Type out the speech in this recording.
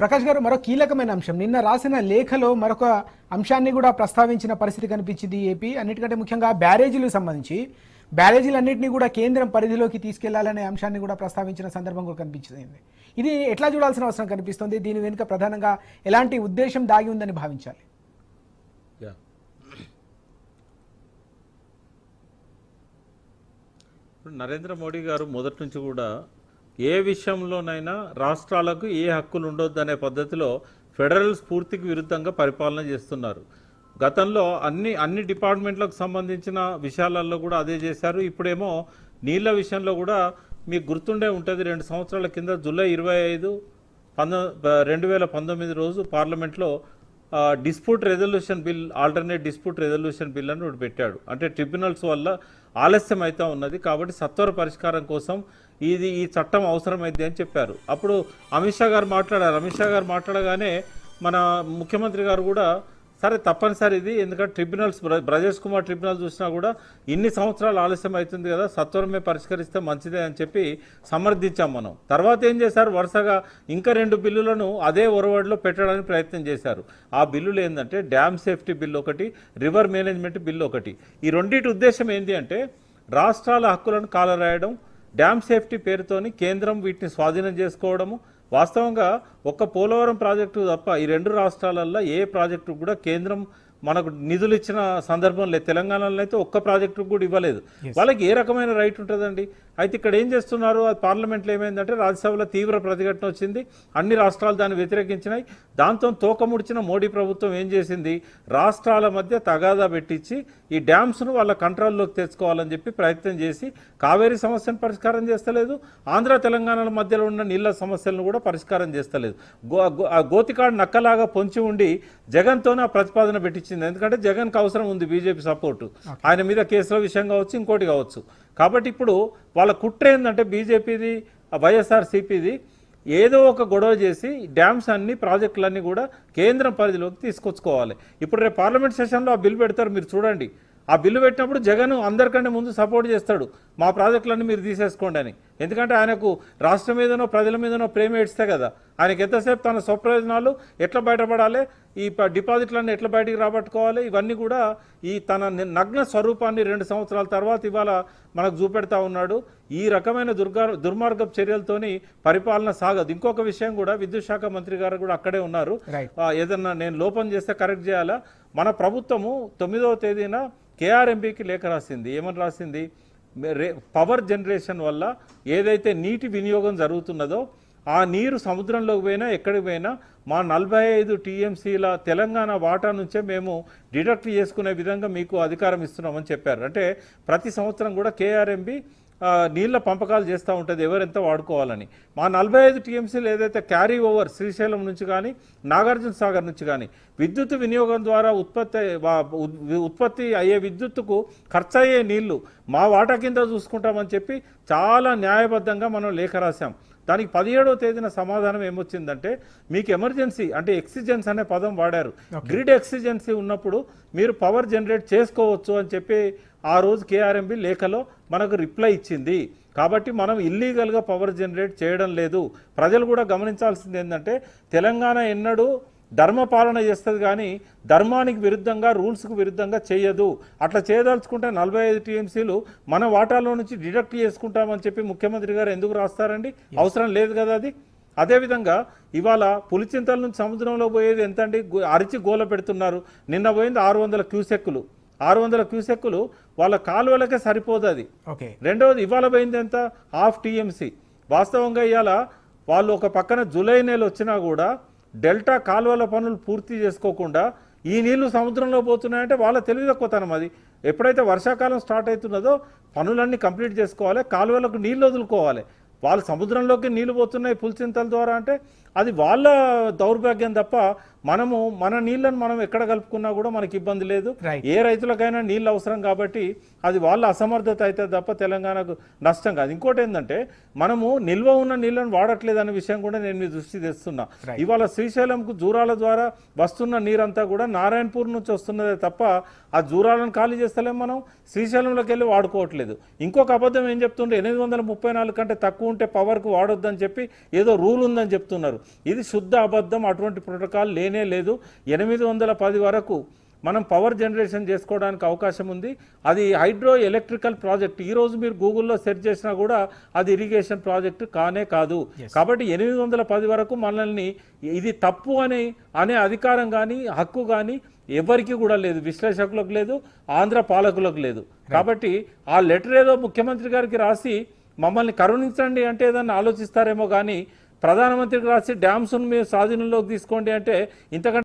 ప్రకాష్ గారు మరో కీలకమైన అంశం నిన్న రాసిన లేఖలో మరొక అంశాన్ని కూడా ప్రస్తావించిన పరిస్థితి కనిపించింది ఏపీ అన్నిటికంటే ముఖ్యంగా బ్యారేజీలకు సంబంధించి బ్యారేజీలన్నింటినీ కూడా కేంద్రం పరిధిలోకి తీసుకెళ్లాలనే అంశాన్ని కూడా ప్రస్తావించిన సందర్భం కూడా కనిపించింది ఇది ఎట్లా చూడాల్సిన అవసరం కనిపిస్తుంది దీని వెనుక ప్రధానంగా ఎలాంటి ఉద్దేశం దాగి ఉందని భావించాలి నరేంద్ర మోడీ గారు మొదటి నుంచి కూడా ఏ విషయంలోనైనా రాష్ట్రాలకు ఏ హక్కులు ఉండొద్దు అనే పద్ధతిలో ఫెడరల్ స్ఫూర్తికి విరుద్ధంగా పరిపాలన చేస్తున్నారు గతంలో అన్ని అన్ని డిపార్ట్మెంట్లకు సంబంధించిన విషయాలలో కూడా అదే చేశారు ఇప్పుడేమో నీళ్ళ విషయంలో కూడా మీకు గుర్తుండే ఉంటుంది రెండు సంవత్సరాల కింద జూలై ఇరవై ఐదు పంతొమ్మిది రెండు వేల పంతొమ్మిది రోజు పార్లమెంట్లో dispute resolution bill alternate dispute resolution bill అని ఒకటి పెట్టాడు అంటే ట్రిబ్యునల్స్ వల్ల ఆలస్యం అవుతూ ఉన్నది కాబట్టి సత్వర పరిష్కారం కోసం ఇది ఈ చట్టం అవసరమైంది అని చెప్పారు అప్పుడు అమిత్ షా గారు మాట్లాడారు అమిత్ షా గారు మాట్లాడగానే మన ముఖ్యమంత్రి గారు కూడా సరే తప్పనిసరి ఇది ఎందుకంటే ట్రిబ్యునల్స్ బ్రజేష్ కుమార్ ట్రిబ్యునల్ చూసినా కూడా ఇన్ని సంవత్సరాలు ఆలస్యం అవుతుంది కదా సత్వరమే పరిష్కరిస్తే మంచిదే అని చెప్పి సమర్థించాం మనం తర్వాత ఏం చేశారు వరుసగా ఇంకా రెండు బిల్లులను అదే ఒరవాడిలో పెట్టడానికి ప్రయత్నం చేశారు ఆ బిల్లులు ఏంటంటే డ్యామ్ సేఫ్టీ బిల్లు ఒకటి రివర్ మేనేజ్మెంట్ బిల్లు ఒకటి ఈ రెండింటి ఉద్దేశం ఏంటి అంటే రాష్ట్రాల హక్కులను కాలరాయడం డ్యామ్ సేఫ్టీ పేరుతోని కేంద్రం వీటిని స్వాధీనం చేసుకోవడము వాస్తవంగా ఒక్క పోలవరం ప్రాజెక్టు తప్ప ఈ రెండు రాష్ట్రాలల్లో ఏ ప్రాజెక్టు కూడా కేంద్రం మనకు నిధులు ఇచ్చిన సందర్భం లేదు తెలంగాణలో అయితే ఒక్క ప్రాజెక్టు కూడా ఇవ్వలేదు వాళ్ళకి ఏ రకమైన రైట్ ఉంటుందండి అయితే ఇక్కడ ఏం చేస్తున్నారు అది పార్లమెంట్లో ఏమైందంటే రాజ్యసభలో తీవ్ర ప్రతిఘటన వచ్చింది అన్ని రాష్ట్రాలు దాన్ని వ్యతిరేకించినాయి దాంతో తోకముడిచిన మోడీ ప్రభుత్వం ఏం చేసింది రాష్ట్రాల మధ్య తగాదా పెట్టించి ఈ డ్యామ్స్ను వాళ్ళ కంట్రోల్లోకి తెచ్చుకోవాలని చెప్పి ప్రయత్నం చేసి కావేరీ సమస్యను పరిష్కారం చేస్తలేదు ఆంధ్ర తెలంగాణల మధ్యలో ఉన్న నీళ్ళ సమస్యలను కూడా పరిష్కారం చేస్తలేదు గో గోతికాడు నక్కలాగా పొంచి ఉండి జగన్తోనే ఆ ప్రతిపాదన పెట్టి ఇచ్చింది ఎందుకంటే జగన్కి అవసరం ఉంది బీజేపీ సపోర్టు ఆయన మీద కేసుల విషయం కావచ్చు ఇంకోటి కావచ్చు కాబట్టి ఇప్పుడు వాళ్ళ కుట్ర ఏంటంటే బీజేపీది వైఎస్ఆర్సీపీది ఏదో ఒక గొడవ చేసి డ్యామ్స్ అన్ని ప్రాజెక్టులన్నీ కూడా కేంద్రం పరిధిలోకి తీసుకొచ్చుకోవాలి ఇప్పుడు రేపు పార్లమెంట్ సెషన్లో ఆ బిల్లు పెడతారు మీరు చూడండి ఆ బిల్లు పెట్టినప్పుడు జగన్ అందరికంటే ముందు సపోర్ట్ చేస్తాడు మా ప్రాజెక్టులన్నీ మీరు తీసేసుకోండి అని ఎందుకంటే ఆయనకు రాష్ట్రం మీదనో ప్రజల మీదనో ప్రేమ ఏడిస్తే కదా ఆయనకు ఎంతసేపు తన స్వప్రయోజనాలు ఎట్లా బయటపడాలి ఈ డిపాజిట్లన్నీ ఎట్లా బయటికి రాబట్టుకోవాలి ఇవన్నీ కూడా ఈ తన నగ్న స్వరూపాన్ని రెండు సంవత్సరాల తర్వాత ఇవాళ మనకు చూపెడతా ఉన్నాడు ఈ రకమైన దుర్గా దుర్మార్గపు చర్యలతోని పరిపాలన సాగదు ఇంకొక విషయం కూడా విద్యుత్ శాఖ మంత్రి గారు కూడా అక్కడే ఉన్నారు ఏదన్నా నేను లోపం చేస్తే కరెక్ట్ చేయాలా మన ప్రభుత్వము తొమ్మిదవ తేదీన కేఆర్ఎంపీకి లేఖ రాసింది ఏమని రాసింది పవర్ జనరేషన్ వల్ల ఏదైతే నీటి వినియోగం జరుగుతున్నదో ఆ నీరు సముద్రంలోకి పోయినా ఎక్కడికి పోయినా మా నలభై ఐదు టీఎంసీల తెలంగాణ వాటా నుంచే మేము డిడక్ట్ చేసుకునే విధంగా మీకు అధికారం ఇస్తున్నామని చెప్పారు అంటే ప్రతి సంవత్సరం కూడా కేఆర్ఎంబి నీళ్ల పంపకాలు చేస్తూ ఉంటుంది ఎవరెంత వాడుకోవాలని మా నలభై ఐదు టీఎంసీలు ఏదైతే క్యారీ ఓవర్ శ్రీశైలం నుంచి కానీ నాగార్జున సాగర్ నుంచి కానీ విద్యుత్ వినియోగం ద్వారా ఉత్పత్తి ఉత్పత్తి అయ్యే విద్యుత్తుకు ఖర్చు అయ్యే నీళ్లు మా వాటా కింద చూసుకుంటామని చెప్పి చాలా న్యాయబద్ధంగా మనం లేఖ రాశాం దానికి పదిహేడవ తేదీన సమాధానం ఏమొచ్చిందంటే మీకు ఎమర్జెన్సీ అంటే ఎక్సిజెన్స్ అనే పదం వాడారు గ్రిడ్ ఎక్సిజెన్సీ ఉన్నప్పుడు మీరు పవర్ జనరేట్ చేసుకోవచ్చు అని చెప్పి ఆ రోజు కేఆర్ఎంబి లేఖలో మనకు రిప్లై ఇచ్చింది కాబట్టి మనం ఇల్లీగల్గా పవర్ జనరేట్ చేయడం లేదు ప్రజలు కూడా గమనించాల్సింది ఏంటంటే తెలంగాణ ఎన్నడూ ధర్మ పాలన చేస్తుంది కానీ ధర్మానికి విరుద్ధంగా రూల్స్కు విరుద్ధంగా చేయదు అట్లా చేయదలుచుకుంటే నలభై ఐదు టీఎంసీలు మన వాటాలో నుంచి డిడక్ట్ చేసుకుంటామని చెప్పి ముఖ్యమంత్రి గారు ఎందుకు రాస్తారండి అవసరం లేదు కదా అది అదేవిధంగా ఇవాళ పులిచింతల నుంచి సముద్రంలో పోయేది ఎంత అండి అరిచి గోల పెడుతున్నారు నిన్న పోయింది ఆరు వందల క్యూసెక్కులు ఆరు వందల క్యూసెక్కులు వాళ్ళ కాలువలకే సరిపోతుంది ఓకే రెండవది ఇవాళ పోయింది ఎంత హాఫ్ టీఎంసీ వాస్తవంగా ఇవాళ వాళ్ళు ఒక పక్కన జూలై నెల వచ్చినా కూడా డెల్టా కాలువల పనులు పూర్తి చేసుకోకుండా ఈ నీళ్లు సముద్రంలో పోతున్నాయంటే వాళ్ళ తెలివి తక్కువతనం అది ఎప్పుడైతే వర్షాకాలం స్టార్ట్ అవుతున్నదో పనులన్నీ కంప్లీట్ చేసుకోవాలి కాలువలకు నీళ్ళు వదులుకోవాలి వాళ్ళు సముద్రంలోకి నీళ్లు పోతున్నాయి పులిచింతల ద్వారా అంటే అది వాళ్ళ దౌర్భాగ్యం తప్ప మనము మన నీళ్ళను మనం ఎక్కడ కలుపుకున్నా కూడా మనకి ఇబ్బంది లేదు ఏ రైతులకైనా నీళ్ళు అవసరం కాబట్టి అది వాళ్ళ అసమర్థత అయితే తప్ప తెలంగాణకు నష్టం కాదు ఇంకోటి ఏంటంటే మనము నిల్వ ఉన్న నీళ్ళను వాడట్లేదు అనే విషయం కూడా నేను మీ దృష్టి తెస్తున్నా ఇవాళ శ్రీశైలంకు జూరాల ద్వారా వస్తున్న నీరంతా కూడా నారాయణపూర్ నుంచి వస్తున్నదే తప్ప ఆ జూరాలను ఖాళీ చేస్తలేము మనం శ్రీశైలంలోకి వెళ్ళి వాడుకోవట్లేదు ఇంకొక అబద్ధం ఏం చెప్తుంటే ఎనిమిది వందల ముప్పై నాలుగు కంటే తక్కువ ఉంటే పవర్కు వాడొద్దని చెప్పి ఏదో రూల్ ఉందని చెప్తున్నారు కాదు ఇది శుద్ధ అబద్ధం అటువంటి ప్రోటోకాల్ లేనే లేదు ఎనిమిది వందల పది వరకు మనం పవర్ జనరేషన్ చేసుకోవడానికి అవకాశం ఉంది అది హైడ్రో ఎలక్ట్రికల్ ప్రాజెక్ట్ ఈరోజు మీరు గూగుల్లో సెర్చ్ చేసినా కూడా అది ఇరిగేషన్ ప్రాజెక్ట్ కానే కాదు కాబట్టి ఎనిమిది వందల పది వరకు మనల్ని ఇది తప్పు అని అనే అధికారం కానీ హక్కు కానీ ఎవరికి కూడా లేదు విశ్లేషకులకు లేదు ఆంధ్ర పాలకులకు లేదు కాబట్టి ఆ లెటర్ ఏదో ముఖ్యమంత్రి గారికి రాసి మమ్మల్ని కరుణించండి అంటే ఏదన్నా ఆలోచిస్తారేమో కానీ ప్రధానమంత్రికి రాసి డ్యామ్స్ను మీరు స్వాధీనంలోకి తీసుకోండి అంటే ఇంతకంటే